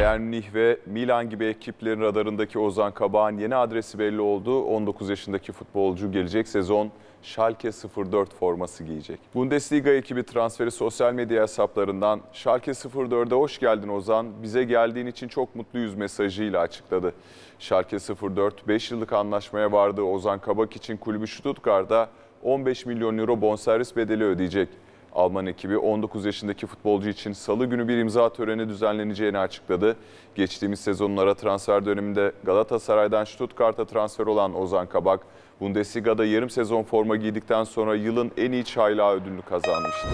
Bayern Münih ve Milan gibi ekiplerin radarındaki Ozan Kabak'ın yeni adresi belli oldu. 19 yaşındaki futbolcu gelecek sezon Schalke 04 forması giyecek. Bundesliga ekibi transferi sosyal medya hesaplarından Schalke 04'e hoş geldin Ozan, bize geldiğin için çok mutluyuz mesajıyla açıkladı. Schalke 04 5 yıllık anlaşmaya vardı. Ozan Kabak için kulübü Stuttgart'a 15 milyon euro bonservis bedeli ödeyecek. Alman ekibi 19 yaşındaki futbolcu için salı günü bir imza töreni düzenleneceğini açıkladı. Geçtiğimiz sezonun ara transfer döneminde Galatasaray'dan Stuttgart'a transfer olan Ozan Kabak, Bundesliga'da yarım sezon forma giydikten sonra yılın en iyi çaylağı ödülünü kazanmıştı.